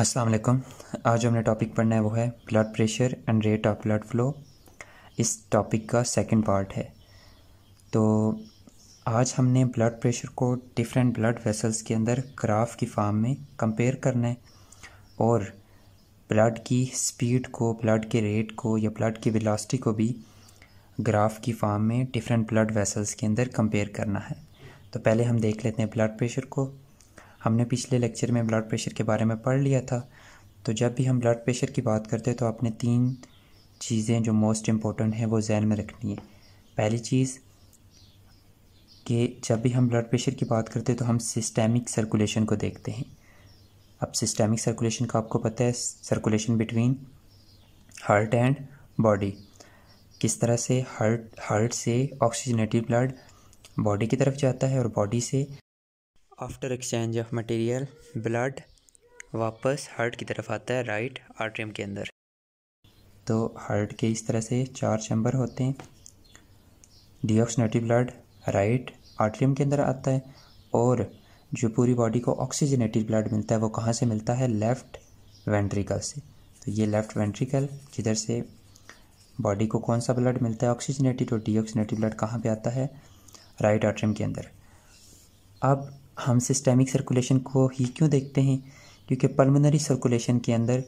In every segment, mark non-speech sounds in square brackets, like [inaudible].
अस्सलाम वालेकुम आज हमने टॉपिक पढ़ना है वो है blood pressure and rate of blood flow इस टॉपिक का सेकंड पार्ट है तो आज हमने ब्लड प्रेशर को डिफरेंट ब्लड वेसल्स के अंदर ग्राफ की फार्म में कंपेयर करना है और ब्लड की स्पीड को ब्लड के रेट को या ब्लड की वेलोसिटी को भी ग्राफ की फार्म में डिफरेंट ब्लड वेसल्स के अंदर कंपेयर करना है तो पहले हम देख लेते हैं ब्लड प्रेशर को हमने पिछले लेक्चर में ब्लड प्रेशर के बारे में पढ़ लिया था तो जब भी हम ब्लड प्रेशर की बात करते हैं तो आपने तीन चीज़ें जो मोस्ट इम्पॉर्टेंट हैं वो जहन में रखनी है पहली चीज़ कि जब भी हम ब्लड प्रेशर की बात करते हैं तो हम सिस्टेमिक सर्कुलेशन को देखते हैं अब सिस्टेमिक सर्कुलेशन का आपको पता है circulation between heart and body किस तरह से हार्ट हार्ट से ऑक्सीजनेटिव ब्लड बॉडी की तरफ जाता है और बॉडी से after exchange of material blood वापस हार्ट की तरफ आता है राइट आर्ट्रियम के अंदर तो हार्ट के इस तरह से चार चैम्बर होते हैं डिऑक्सीनेटिव ब्लड राइट आर्ट्रियम के अंदर आता है और जो पूरी बॉडी को ऑक्सीजनेटिव ब्लड मिलता है वो कहाँ से मिलता है लेफ़्ट वेंट्रिकल से तो ये लेफ़्ट वेंट्रिकल जिधर से बॉडी को कौन सा ब्लड मिलता है ऑक्सीजनेटिव और डीऑक्सीजनेटिव ब्लड कहाँ पे आता है राइट आर्ट्रियम के अंदर अब हम सिस्टेमिक सर्कुलेशन को ही क्यों देखते हैं क्योंकि पल्मोनरी सर्कुलेशन के अंदर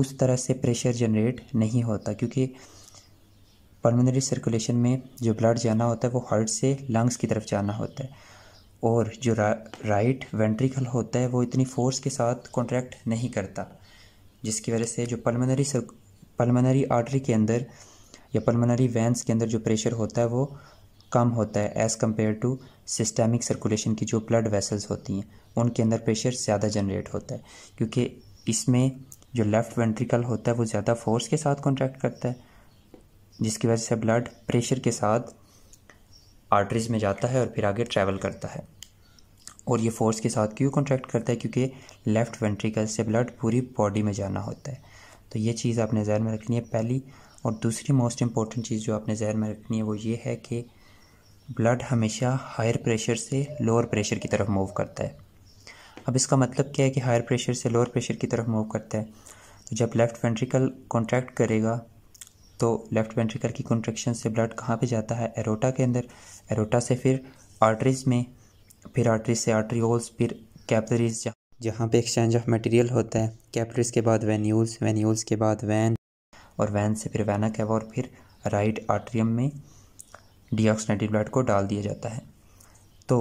उस तरह से प्रेशर जनरेट नहीं होता क्योंकि पल्मोनरी सर्कुलेशन में जो ब्लड जाना होता है वो हार्ट से लंग्स की तरफ जाना होता है और जो रा, राइट वेंट्रिकल होता है वो इतनी फोर्स के साथ कॉन्ट्रैक्ट नहीं करता जिसकी वजह से जो पल्मोनरी पल्मोनरी आर्टरी के अंदर या पल्मोनरी वेंस के अंदर जो प्रेशर होता है वो कम होता है as compare to systemic circulation की जो ब्लड वेसल्स होती हैं उनके अंदर प्रेशर ज़्यादा जनरेट होता है क्योंकि इसमें जो लेफ़्ट वेंट्रिकल होता है वो ज़्यादा फोर्स के साथ कॉन्ट्रैक्ट करता है जिसकी वजह से ब्लड प्रेशर के साथ आर्टरीज में जाता है और फिर आगे ट्रैवल करता है और ये फोर्स के साथ क्यों कॉन्ट्रैक्ट करता है क्योंकि लेफ़्ट वेंट्रिकल से ब्लड पूरी बॉडी में जाना होता है तो ये चीज़ आपने जहन में रखनी है पहली और दूसरी मोस्ट इंपॉर्टेंट चीज़ जो आपने जहन में रखनी है वो ये है कि ब्लड हमेशा हायर प्रेशर से लोअर प्रेशर की तरफ मूव करता है अब इसका मतलब क्या है कि हायर प्रेशर से लोअर प्रेशर की तरफ मूव करता है तो जब लेफ़्ट वेंट्रिकल कॉन्ट्रैक्ट करेगा तो लेफ़्ट वेंट्रिकल की कॉन्ट्रेक्शन से ब्लड कहाँ पे जाता है एरोटा के अंदर एरोटा से फिर आर्टरीज में फिर आर्टरीज से आर्टरीओल्स फिर कैपलरीज जहाँ पे एक्सचेंज ऑफ मटेरियल होता है कैपलरीज के बाद वेन्यूल्स वेन्यूल्स के बाद वैन और वैन से फिर वैना कैवा और फिर राइट आर्ट्रियम में डीऑक्सीनेटिव ब्लड को डाल दिया जाता है तो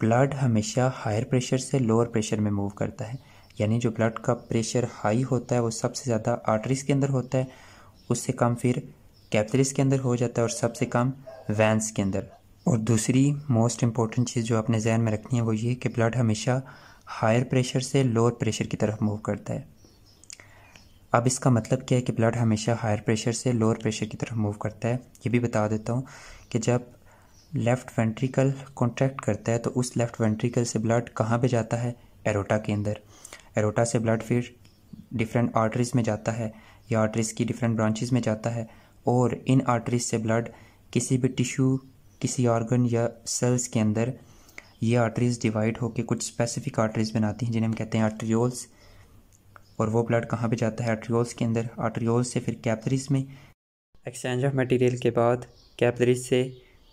ब्लड हमेशा हायर प्रेशर से लोअर प्रेशर में मूव करता है यानी जो ब्लड का प्रेशर हाई होता है वो सबसे ज़्यादा आर्टरीज के अंदर होता है उससे कम फिर कैप्टरीज के अंदर हो जाता है और सबसे कम वैंस के अंदर और दूसरी मोस्ट इम्पॉर्टेंट चीज़ जो आपने जहन में रखनी है वो ये कि ब्लड हमेशा हायर प्रेशर से लोअर प्रेशर की तरफ मूव करता है अब इसका मतलब क्या है कि ब्लड हमेशा हायर प्रेशर से लोअर प्रेशर की तरफ मूव करता है ये भी बता देता हूँ कि जब लेफ़्ट वेंट्रिकल कॉन्ट्रैक्ट करता है तो उस लेफ़्ट वेंट्रिकल से ब्लड कहाँ पे जाता है एरोटा के अंदर एरोटा से ब्लड फिर डिफरेंट आर्टरीज़ में जाता है या आर्टरीज़ की डिफरेंट ब्रांचेज में जाता है और इन आर्टरीज से ब्लड किसी भी टिश्यू किसी ऑर्गन या सेल्स के अंदर ये आर्टरीज़ डिवाइड होकर कुछ स्पेसिफिक आर्टरीज़ बनाती हैं जिन्हें हम कहते हैं आर्टरियोल्स और वो ब्लड कहाँ पे जाता है आर्ट्रियोल्स के अंदर आर्ट्रियोल से फिर कैपलरीज में एक्सचेंज ऑफ मटेरियल के बाद कैपलरीज से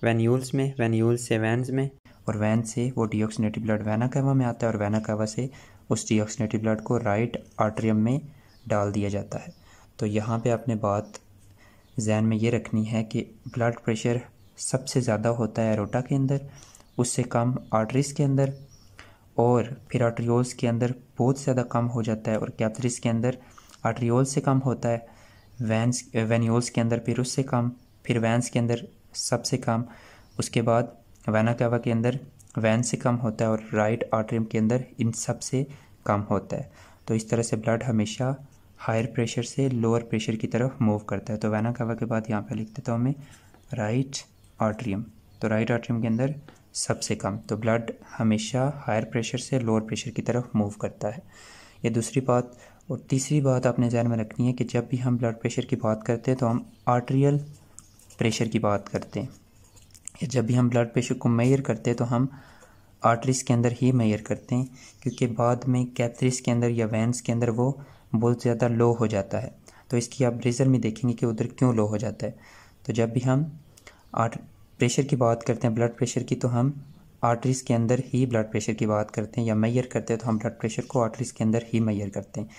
वेन्यूल्स में वेन्यूल्स से वैन्स में और वैन से वो डीऑक्सीनेटेड ब्लड वैना में आता है और वैना से उस डीऑक्सीनेटेड ब्लड को राइट आर्ट्रियम में डाल दिया जाता है तो यहाँ पे आपने बात जहन में ये रखनी है कि ब्लड प्रेशर सबसे ज़्यादा होता है रोटा के अंदर उससे कम आर्टरीज के अंदर और फिर आर्ट्रियोल्स के अंदर बहुत ज़्यादा कम हो जाता है और कैथरिस के अंदर आर्ट्रियोल से कम होता है वैंस वेन्योल्स के अंदर फिर उससे कम फिर वैंस के अंदर सबसे कम उसके बाद वैना कैवा के अंदर वैन से कम होता है और राइट आर्ट्रियम के अंदर इन सब से कम होता है तो इस तरह से ब्लड हमेशा हायर प्रेशर से लोअर प्रेशर की तरफ मूव करता है तो वैना के बाद यहाँ पर लिख देता हूँ मैं राइट आर्ट्रियम तो राइट आर्ट्रियम तो के अंदर सबसे कम तो ब्लड हमेशा हायर प्रेशर से लोअर प्रेशर की तरफ मूव करता है ये दूसरी बात और तीसरी बात आपने जहन में रखनी है कि जब भी हम ब्लड प्रेशर की बात करते हैं तो हम आर्टरियल प्रेशर की बात करते हैं या जब भी हम ब्लड प्रेशर को मेयर करते हैं तो हम आर्टरीज के अंदर ही मेयर करते हैं क्योंकि बाद में कैथरीज के अंदर या वैंस के अंदर वो बहुत ज़्यादा लो हो जाता है तो इसकी आप रेजर में देखेंगे कि उधर क्यों लो हो जाता है तो जब भी हम आर्ट प्रेशर की बात करते हैं ब्लड प्रेशर की तो हम आर्टरीज़ के अंदर ही ब्लड प्रेशर की बात करते हैं या मैयर करते हैं तो हम ब्लड प्रेशर को आर्टरीज़ के अंदर ही मैयर करते हैं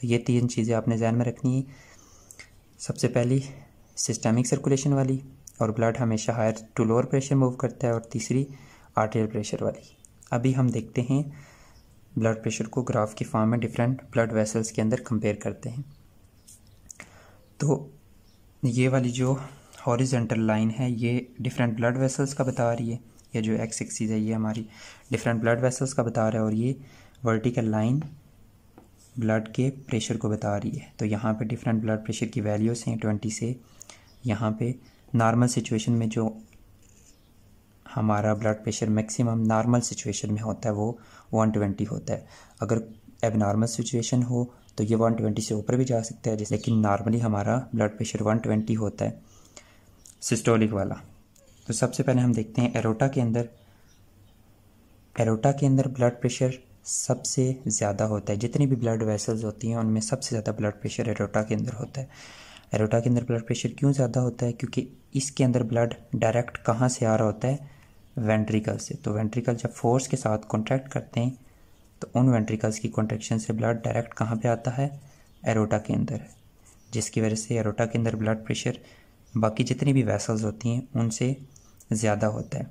तो ये तीन चीज़ें आपने जहन में रखनी है सबसे पहली सिस्टमिक सर्कुलेशन वाली और ब्लड हमेशा higher to lower pressure move करता है और तीसरी आर्टेरियल प्रेशर वाली अभी हम देखते हैं ब्लड प्रेशर को ग्राफ की फॉर्म में डिफरेंट ब्लड वेसल्स के अंदर कंपेयर करते हैं तो ये वाली जो हॉरिजेंटल लाइन है ये डिफरेंट ब्लड वेसल्स का बता रही है ये जो एक्स एक्सिस है ये हमारी डिफरेंट ब्लड वेसल्स का बता रहा है और ये वर्टिकल लाइन ब्लड के प्रेशर को बता रही है तो यहाँ पे डिफरेंट ब्लड प्रेशर की वैल्यूज़ हैं ट्वेंटी से यहाँ पे नॉर्मल सिचुएशन में जो हमारा blood pressure maximum normal situation में होता है वो वन ट्वेंटी होता है अगर एब नॉर्मल सिचुएशन हो तो ये वन ट्वेंटी से ऊपर भी जा सकता है लेकिन नॉर्मली हमारा ब्लड प्रेशर वन ट्वेंटी होता है सिस्टोलिक वाला तो सबसे पहले हम देखते हैं एरोटा के अंदर एरोटा के अंदर ब्लड प्रेशर सबसे ज़्यादा होता है जितनी भी ब्लड वेसल्स होती हैं उनमें सबसे ज़्यादा ब्लड प्रेशर एरोटा के अंदर होता है एरोटा के अंदर ब्लड प्रेशर क्यों ज़्यादा होता है क्योंकि इसके अंदर ब्लड डायरेक्ट कहाँ से आ रहा होता है वेंट्रिकल से तो वेंट्रिकल जब फोर्स के साथ कॉन्ट्रैक्ट करते हैं तो उन वेंट्रिकल्स की कॉन्ट्रेक्शन से ब्लड डायरेक्ट कहाँ पर आता है एरोटा के अंदर जिसकी वजह से एरोटा के अंदर ब्लड प्रेशर बाकी जितनी भी वैसल्स होती हैं उनसे ज़्यादा होता है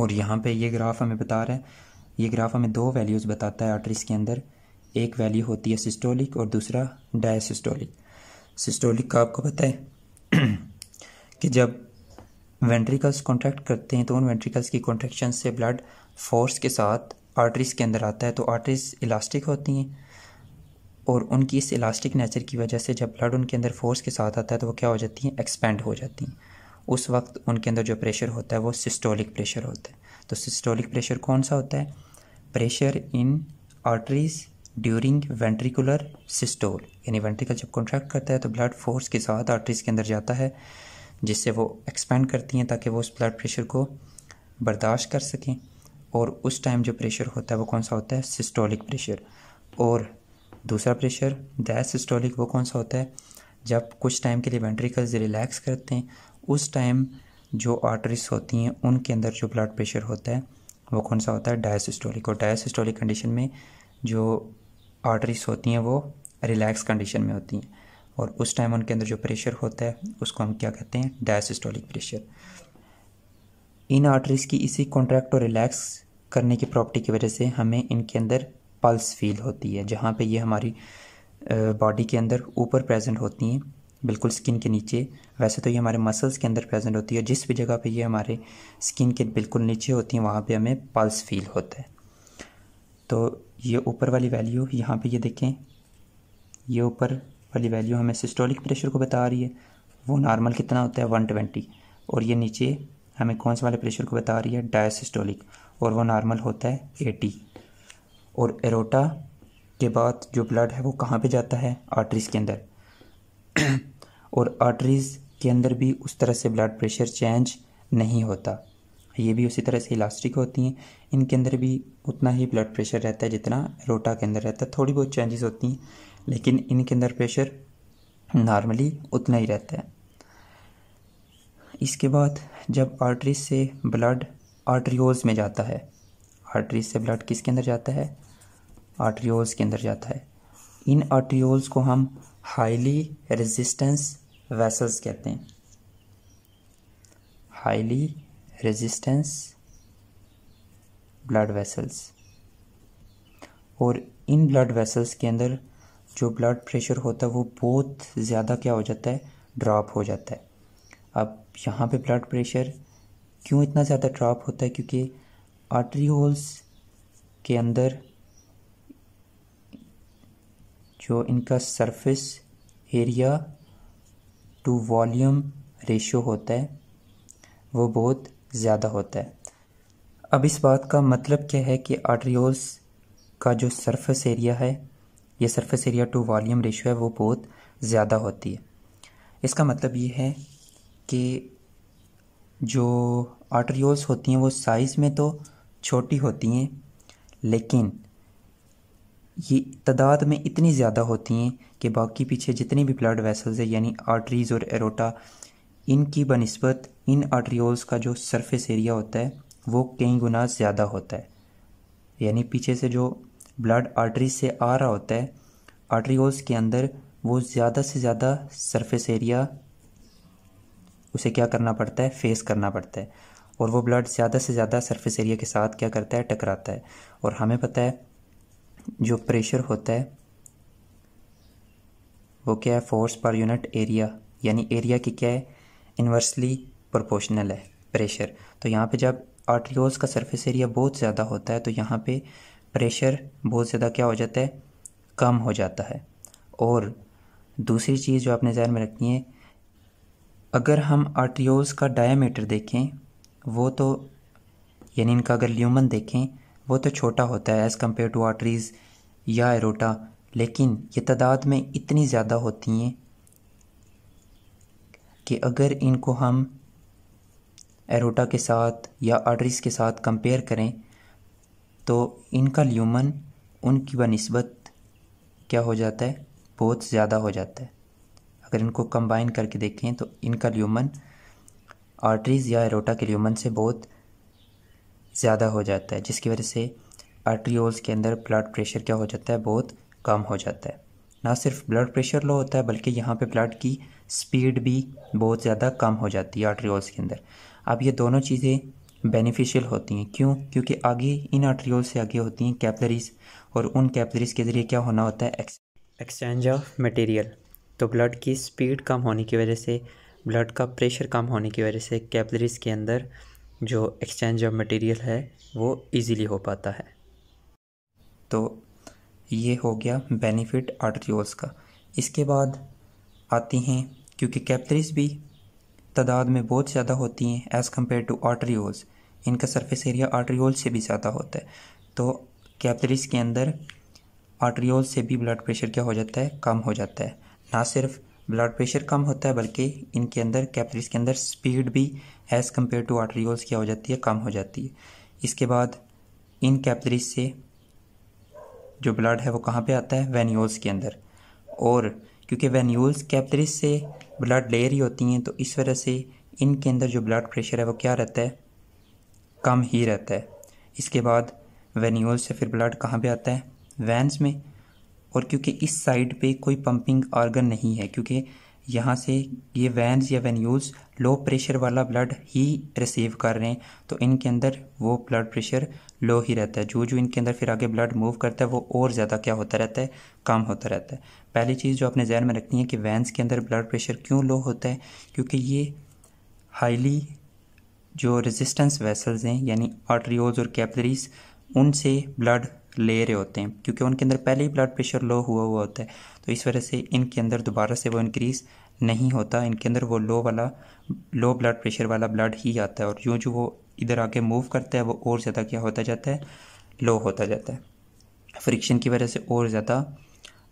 और यहाँ पे ये ग्राफ हमें बता रहा है ये ग्राफ हमें दो वैल्यूज़ बताता है आर्टरीज़ के अंदर एक वैल्यू होती है सिस्टोलिक और दूसरा डायसिस्टोलिक सिस्टोलिक का आपको पता है [clears throat] कि जब वेंट्रिकल्स कॉन्ट्रैक्ट करते हैं तो उन वेंट्रिकल्स की कॉन्ट्रेक्शन से ब्लड फोर्स के साथ आर्टरीज़ के अंदर आता है तो आर्टरीज़ इलास्टिक होती हैं और उनकी इस इलास्टिक नेचर की वजह से जब ब्लड उनके अंदर फोर्स के साथ आता है तो वो क्या हो जाती हैं एक्सपेंड हो जाती हैं उस वक्त उनके अंदर जो प्रेशर होता है वो सिस्टोलिक प्रेशर होता है तो सिस्टोलिक प्रेशर कौन सा होता है pressure in arteries during ventricular systole यानी वेंट्रिकल जब कॉन्ट्रैक्ट करता है तो ब्लड फोर्स के साथ आर्टरीज के अंदर जाता है जिससे वो एक्सपेंड करती हैं ताकि वो उस ब्लड प्रेशर को बर्दाश्त कर सकें और उस टाइम जो प्रेशर होता है वो कौन सा होता है सिस्टोलिक प्रेशर और दूसरा प्रेशर दैस सिस्टोलिक वो कौन सा होता है जब कुछ टाइम के लिए वेंट्रिकल्स रिलैक्स करते हैं उस टाइम जो आर्टरीज होती हैं उनके अंदर जो ब्लड प्रेशर होता है वो कौन सा होता है डायसिस्टोलिक और डायसिस्टोलिक कंडीशन में जो आर्टरीज होती हैं वो रिलैक्स कंडीशन में होती हैं और उस टाइम उनके अंदर जो प्रेशर होता है उसको हम क्या कहते हैं डायसिस्टोलिक प्रेशर इन आर्टरीज़ की इसी कॉन्ट्रैक्ट और रिलैक्स करने की प्रॉपर्टी की वजह से हमें इनके अंदर पल्स फील होती है जहाँ पे ये हमारी बॉडी के अंदर ऊपर प्रेजेंट होती हैं बिल्कुल स्किन के नीचे वैसे तो ये हमारे मसल्स के अंदर प्रेजेंट होती है जिस भी जगह पे ये हमारे स्किन के बिल्कुल नीचे होती हैं वहाँ पे हमें पल्स फील होता है तो ये ऊपर वाली वैल्यू यहाँ पे ये देखें ये ऊपर वाली वैल्यू हमें सिस्टोलिक प्रेशर को बता रही है वो नॉर्मल कितना होता है वन ट्वेंटी और ये नीचे हमें कौन से वाले प्रेशर को बता रही है डायसिस्टोलिक और वो नॉर्मल होता है एटी और एरोटा के बाद जो ब्लड है वो कहाँ पे जाता है आर्टरीज़ के अंदर [clears throat] और आर्टरीज़ के अंदर भी उस तरह से ब्लड प्रेशर चेंज नहीं होता ये भी उसी तरह से इलास्टिक होती हैं इनके अंदर भी उतना ही ब्लड प्रेशर रहता है जितना रोटा के अंदर रहता है थोड़ी बहुत चेंजेस होती हैं लेकिन इनके अंदर प्रेशर नॉर्मली उतना ही रहता है इसके बाद जब आर्टरीज से ब्लड आर्टरियोल्स में जाता है आर्टरी से ब्लड किसके अंदर जाता है आर्ट्रियोल्स के अंदर जाता है इन आर्ट्रियोल्स को हम हाईली रेजिस्टेंस वेसल्स कहते हैं हाईली रेजिस्टेंस ब्लड वेसल्स और इन ब्लड वेसल्स के अंदर जो ब्लड प्रेशर होता है वो बहुत ज़्यादा क्या हो जाता है ड्रॉप हो जाता है अब यहाँ पे ब्लड प्रेशर क्यों इतना ज़्यादा ड्रॉप होता है क्योंकि आर्टरी होल्स के अंदर जो इनका surface area to volume ratio होता है वो बहुत ज़्यादा होता है अब इस बात का मतलब क्या है कि आर्टरियोल्स का जो सरफेस एरिया है ये surface area to volume ratio है वो बहुत ज़्यादा होती है इसका मतलब ये है कि जो आर्टरियोल्स होती हैं वो साइज़ में तो छोटी होती हैं लेकिन ये तादाद में इतनी ज़्यादा होती हैं कि बाकी पीछे जितनी भी ब्लड वेसल्स हैं यानी आर्टरीज़ और एरोटा इनकी बनस्बत इन आर्ट्रियोल्स का जो सरफेस एरिया होता है वो कई गुना ज़्यादा होता है यानी पीछे से जो ब्लड आर्टरी से आ रहा होता है आर्ट्रियोल्स के अंदर वो ज़्यादा से ज़्यादा सरफेस एरिया उसे क्या करना पड़ता है फेस करना पड़ता है और वो ब्लड ज़्यादा से ज़्यादा सरफेस एरिया के साथ क्या करता है टकराता है और हमें पता है जो प्रेशर होता है वो क्या है फोर्स पर यूनिट एरिया यानी एरिया की क्या है इन्वर्सली प्रोपोर्शनल है प्रेशर तो यहाँ पे जब आर्टियोल्स का सरफेस एरिया बहुत ज़्यादा होता है तो यहाँ पे प्रेशर बहुत ज़्यादा क्या हो जाता है कम हो जाता है और दूसरी चीज़ जो आपने जहन में रखनी है अगर हम आर्टियोल्स का डायमीटर देखें वो तो यानी इनका अगर ल्यूमन देखें वो तो छोटा होता है एज़ कम्पेयर टू आर्टरीज़ या एरोटा लेकिन ये तादाद में इतनी ज़्यादा होती हैं कि अगर इनको हम एरोटा के साथ या आर्टरीज़ के साथ कंपेयर करें तो इनका ल्यूमन उनकी बनस्बत क्या हो जाता है बहुत ज़्यादा हो जाता है अगर इनको कंबाइन करके देखें तो इनका ल्यूमन आर्टरीज़ या एरोटा के ल्यूमन से बहुत ज़्यादा हो जाता है जिसकी वजह से आर्ट्रियोल्स के अंदर ब्लड प्रेशर क्या हो जाता है बहुत कम हो जाता है ना सिर्फ ब्लड प्रेशर लो होता है बल्कि यहाँ पे ब्लड की स्पीड भी बहुत ज़्यादा कम हो जाती है आर्ट्रियोल्स के अंदर अब ये दोनों चीज़ें बेनिफिशियल होती हैं क्यों क्योंकि आगे इन आर्ट्रियोल्स से आगे होती हैं कैपलरीज और उन कैपलरीज के ज़रिए क्या होना होता है एक्सचेंज ऑफ मटेरियल तो ब्लड की स्पीड कम होने की वजह से ब्लड का प्रेशर कम होने की वजह से कैपलरीज़ के अंदर जो एक्सचेंज ऑफ मटेरियल है वो इजीली हो पाता है तो ये हो गया बेनिफिट आर्ट्रियोल्स का इसके बाद आती हैं क्योंकि कैपलरीज़ भी तादाद में बहुत ज़्यादा होती हैं एज़ कम्पेयर टू आर्ट्रियोल्स इनका सरफेस एरिया आर्ट्रियोल से भी ज़्यादा होता है तो कैपलरीज़ के अंदर आर्ट्रियोल से भी ब्लड प्रेशर क्या हो जाता है कम हो जाता है ना सिर्फ ब्लड प्रेशर कम होता है बल्कि इनके अंदर कैपरीज के अंदर स्पीड भी एज़ कम्पेयर टू आर्ट्रियोल्स क्या हो जाती है कम हो जाती है इसके बाद इन कैपरीज से जो ब्लड है वो कहाँ पे आता है वेन्यूल्स के अंदर और क्योंकि वेन्यूल्स कैपरीज से ब्लड ले रही होती हैं तो इस वजह से इनके अंदर जो ब्लड प्रेशर है वो क्या रहता है कम ही रहता है इसके बाद वेन्यूल्स से फिर ब्लड कहाँ पर आता है वैन्स में और क्योंकि इस साइड पे कोई पंपिंग ऑर्गन नहीं है क्योंकि यहाँ से ये वैन्स या वेन्यूज लो प्रेशर वाला ब्लड ही रिसीव कर रहे हैं तो इनके अंदर वो ब्लड प्रेशर लो ही रहता है जो जो इनके अंदर फिर आगे ब्लड मूव करता है वो और ज़्यादा क्या होता रहता है कम होता रहता है पहली चीज़ जो आपने जहन में रखनी है कि वैन्स के अंदर ब्लड प्रेशर क्यों लो होता है क्योंकि ये हाईली जो रेजिस्टेंस वेसल्स हैं यानी आर्ट्रियोल्स और कैपलरीज उनसे ब्लड ले रहे होते हैं क्योंकि उनके अंदर पहले ही ब्लड प्रेशर लो हुआ हुआ होता है तो इस वजह से इनके अंदर दोबारा से वो इंक्रीज़ नहीं होता इनके अंदर वो लो वाला लो ब्लड प्रेशर वाला ब्लड ही आता है और जो जो वो इधर आके मूव करता है वो और ज़्यादा क्या होता जाता है लो होता जाता है फ्रिक्शन की वजह से और ज़्यादा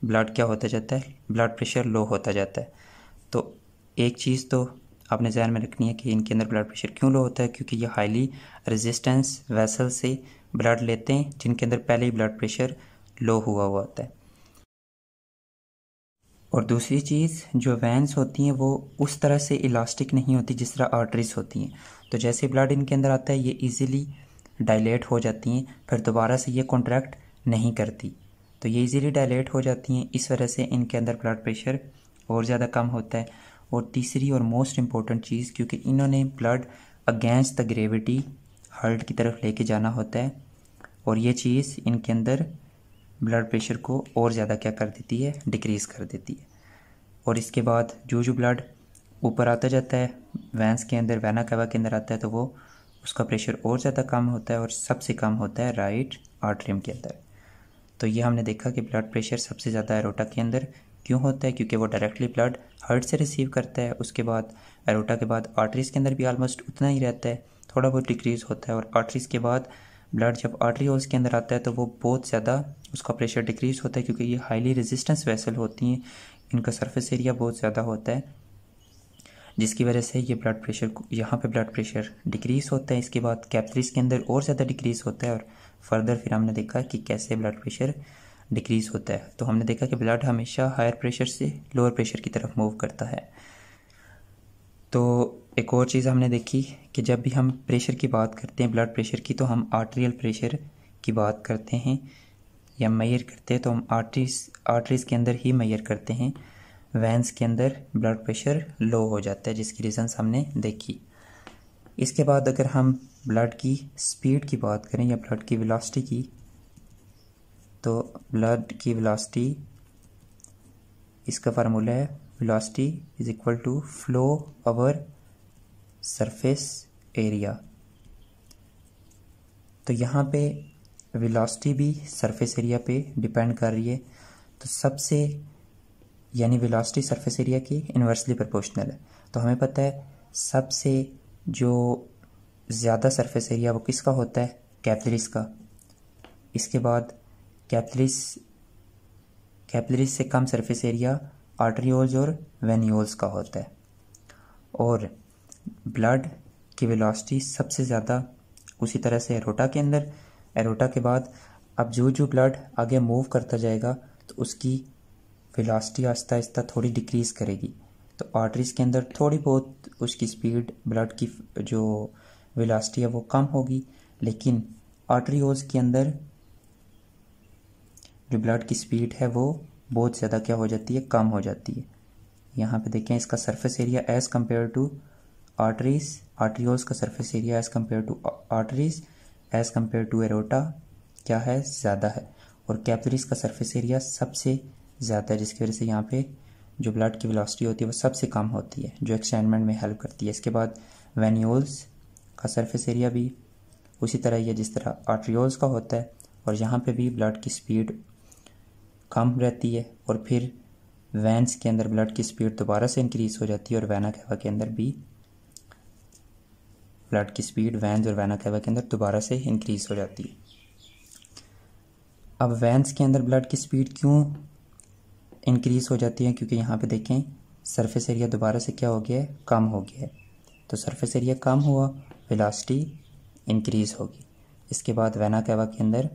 ब्लड क्या होता जाता है ब्लड प्रेशर लो होता जाता है तो एक चीज़ तो आपने जहन में रखनी है कि इनके अंदर ब्लड प्रेशर क्यों लो होता है क्योंकि ये हाईली रेजिस्टेंस वेसल से ब्लड लेते हैं जिनके अंदर पहले ही ब्लड प्रेशर लो हुआ हुआ होता है और दूसरी चीज़ जो वैंस होती हैं वो उस तरह से इलास्टिक नहीं होती जिस तरह आर्टरीज होती हैं तो जैसे ब्लड इनके अंदर आता है ये इजीली डायलेट हो जाती हैं फिर दोबारा से ये कॉन्ट्रैक्ट नहीं करती तो ये इजीली डायलेट हो जाती हैं इस वजह से इनके अंदर ब्लड प्रेशर और ज़्यादा कम होता है और तीसरी और मोस्ट इम्पॉर्टेंट चीज़ क्योंकि इन्होंने blood against the gravity heart की तरफ लेके जाना होता है और ये चीज़ इनके अंदर ब्लड प्रेशर को और ज़्यादा क्या कर देती है डिक्रीज़ कर देती है और इसके बाद जो जो ब्लड ऊपर आता जाता है वैंस के अंदर वैना कैवा के अंदर आता है तो वो उसका प्रेशर और ज़्यादा कम होता है और सबसे कम होता है राइट आर्ट्रियम के अंदर तो ये हमने देखा कि ब्लड प्रेशर सबसे ज़्यादा एरोटा के अंदर क्यों होता है क्योंकि वो डायरेक्टली ब्लड हार्ट से रिसीव करता है उसके बाद एरोटा के बाद आर्टरीज के अंदर भी आलमोस्ट उतना ही रहता है थोड़ा बहुत डिक्रीज़ होता है और आर्टरीज़ के बाद ब्लड जब आर्टरी होल्स के अंदर आता है तो वो बहुत ज़्यादा उसका प्रेशर डिक्रीज़ होता है क्योंकि ये हाईली रेजिस्टेंस वेसल होती हैं इनका सरफेस एरिया बहुत ज़्यादा होता है जिसकी वजह से ये ब्लड प्रेशर यहाँ पे ब्लड प्रेशर डिक्रीज़ होता है इसके बाद कैपरीज के अंदर और ज़्यादा डिक्रीज़ होता है और फर्दर फिर हमने देखा कि कैसे ब्लड प्रेशर डिक्रीज़ होता है तो हमने देखा कि ब्लड हमेशा हायर प्रेशर से लोअर प्रेशर की तरफ मूव करता है तो एक और चीज़ हमने देखी कि जब भी हम प्रेशर की बात करते हैं ब्लड प्रेशर की तो हम आर्टरियल प्रेशर की बात करते हैं या मैयर करते हैं तो हम आर्टरीज आर्टरीज के अंदर ही मैयर करते हैं वैंस के अंदर ब्लड प्रेशर लो हो जाता है जिसकी रीज़न्स हमने देखी इसके बाद अगर हम ब्लड की स्पीड की बात करें या ब्लड की विलासटी की तो ब्लड की विलासटी इसका फार्मूला है velocity is equal to flow over surface area तो यहाँ पे वेलोसिटी भी सरफेस एरिया पे डिपेंड कर रही है तो सबसे यानी वेलोसिटी सरफेस एरिया की इन्वर्सली प्रोपोर्शनल है तो हमें पता है सबसे जो ज़्यादा सरफेस एरिया वो किसका होता है कैपलरीज का इसके बाद कैपलरीज कैपलरीज से कम सरफेस एरिया आर्ट्रियोल्स और वेन्यूल्स का होता है और ब्लड की वेलोसिटी सबसे ज़्यादा उसी तरह से एरोटा के अंदर एरोटा के बाद अब जो जो ब्लड आगे मूव करता जाएगा तो उसकी वेलोसिटी आस्ता आस्ता थोड़ी डिक्रीज़ करेगी तो आर्टरीज़ के अंदर थोड़ी बहुत उसकी स्पीड ब्लड की जो वेलोसिटी है वो कम होगी लेकिन आर्टरीज के अंदर जो ब्लड की स्पीड है वो बहुत ज़्यादा क्या हो जाती है कम हो जाती है यहाँ पे देखें इसका surface area as compare to arteries arteries का surface area as compare to arteries as compare to aorta क्या है ज़्यादा है और कैपरीज का सरफेस एरिया सबसे ज़्यादा है जिसकी वजह से यहाँ पे जो ब्लड की वेलोसिटी होती है वो सबसे कम होती है जो एक्सटेंडमेंट में हेल्प करती है इसके बाद वेन्यूल्स का सरफेस एरिया भी उसी तरह ही है जिस तरह आर्ट्रियोल्स का होता है और यहाँ पे भी ब्लड की स्पीड कम रहती है और फिर वैंस के अंदर ब्लड की स्पीड दोबारा से इंक्रीज़ हो जाती है और वैना कैवा के अंदर भी ब्लड की स्पीड वैंस और वैना कैवा के अंदर दोबारा से इंक्रीज़ हो जाती है अब वैंस के अंदर ब्लड की स्पीड क्यों इंक्रीज़ हो जाती है क्योंकि यहाँ पे देखें सरफेस एरिया दोबारा से क्या हो गया है कम हो गया है तो सरफेस एरिया कम हुआ वेलासिटी इंक्रीज़ होगी इसके बाद वैना कैवा के अंदर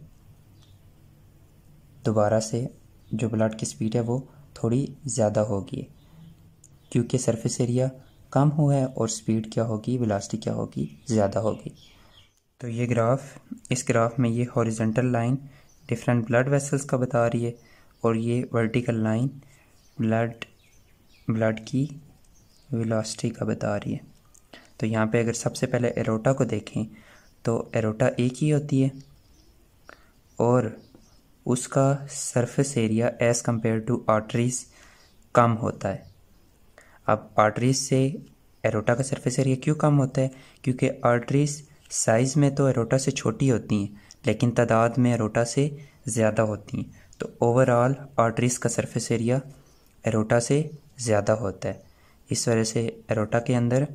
दोबारा से जो ब्लड की स्पीड है वो थोड़ी ज़्यादा होगी क्योंकि सरफेस एरिया कम हुआ है और स्पीड क्या होगी वेलोसिटी क्या होगी ज़्यादा होगी तो ये ग्राफ इस ग्राफ में ये horizontal line different blood vessels का बता रही है और ये वर्टिकल लाइन ब्लड ब्लड की वेलोसिटी का बता रही है तो यहाँ पे अगर सबसे पहले एरोटा को देखें तो एरोटा एक ही होती है और उसका surface area as compare to arteries कम होता है अब आर्टरीज से एरोटा का सरफेस एरिया क्यों कम होता है क्योंकि आर्टरीज साइज़ में तो एरोटा से छोटी होती हैं लेकिन तादाद में एरोटा से ज़्यादा होती हैं तो ओवरऑल आर्टरीज का सरफेस एरिया एरोटा से ज़्यादा होता है इस वजह से एरोटा के अंदर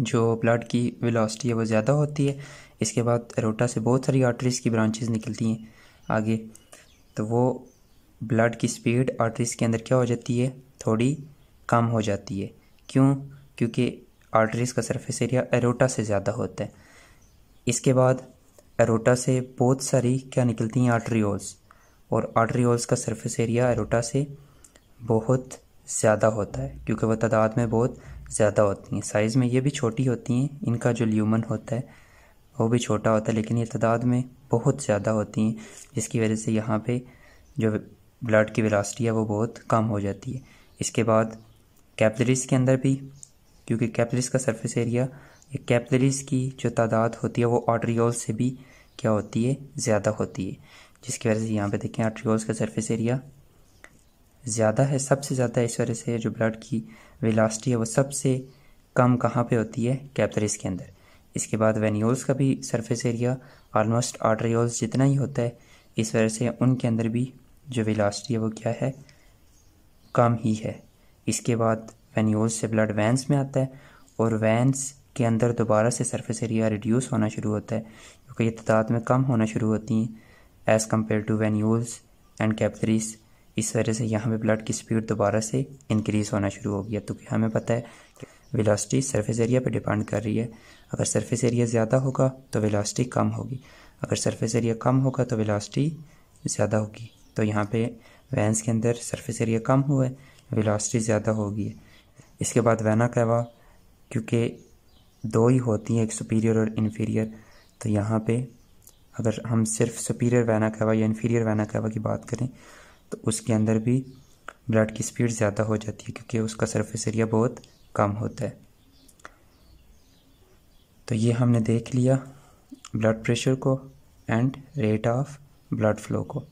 जो ब्लड की वेलोसिटी है वो ज़्यादा होती है इसके बाद एरोटा से बहुत सारी आर्टरीज की ब्रांचेस निकलती हैं आगे तो वो ब्लड की स्पीड आर्टरीज के अंदर क्या हो जाती है थोड़ी कम हो जाती है क्यों क्योंकि आर्टरीज़ का सरफेस एरिया एरोटा से ज़्यादा होता है इसके बाद एरोटा से बहुत सारी क्या निकलती हैं आर्टरीओल्स और आर्टरीओल्स का सरफेस एरिया एरोटा से बहुत ज़्यादा होता है क्योंकि वह तादाद में बहुत ज़्यादा होती हैं साइज़ में ये भी छोटी होती हैं इनका जो ल्यूमन होता है वो भी छोटा होता है लेकिन ये तादाद में बहुत ज़्यादा होती हैं जिसकी वजह से यहाँ पे जो ब्लड की वेलासिटी है वो बहुत कम हो जाती है इसके बाद कैपलरीज के अंदर भी क्योंकि कैपलरीज का सरफेस एरिया या कैपलरीज की जो तादाद होती है वो ऑटरियोल से भी क्या होती है ज़्यादा होती है जिसकी वजह से यहाँ पे देखें आर्ट्रियोल्स का सरफेस एरिया ज़्यादा है सबसे ज़्यादा इस वजह से जो ब्लड की वेलासिटी है वो सबसे कम कहाँ पर होती है कैपलरीज के अंदर इसके बाद वेन्यूल्स का भी सरफेस एरिया ऑलमोस्ट आर्ट्रियोल्स जितना ही होता है इस वजह से उनके अंदर भी जो वेलासिटी है वो क्या है कम ही है इसके बाद वेन्योल से ब्लड वैंस में आता है और वैंस के अंदर दोबारा से सरफेस एरिया रिड्यूस होना शुरू होता है क्योंकि ये तादाद में कम होना शुरू होती हैं as compare to venules and capillaries इस वजह से यहाँ पे ब्लड की स्पीड दोबारा से इंक्रीज़ होना शुरू हो गया तो कि हमें पता है कि वेलोसिटी सरफेस एरिया पे डिपेंड कर रही है अगर सरफेस एरिया ज़्यादा होगा तो वेलोसिटी कम होगी अगर सरफेस एरिया कम होगा तो वेलोसिटी ज़्यादा होगी तो यहाँ पे वैंस के अंदर सरफेस एरिया कम हुआ है वेलोसिटी ज़्यादा होगी इसके बाद वैना कैवा क्योंकि दो ही होती हैं एक सुपीरियर और इन्फीरियर तो यहाँ पे अगर हम सिर्फ सुपीरियर वैना कैवा या इन्फीरियर वैना कैवा की बात करें तो उसके अंदर भी ब्लड की स्पीड ज़्यादा हो जाती है क्योंकि उसका सरफेस एरिया बहुत कम होता है तो ये हमने देख लिया ब्लड प्रेशर को and rate of blood flow को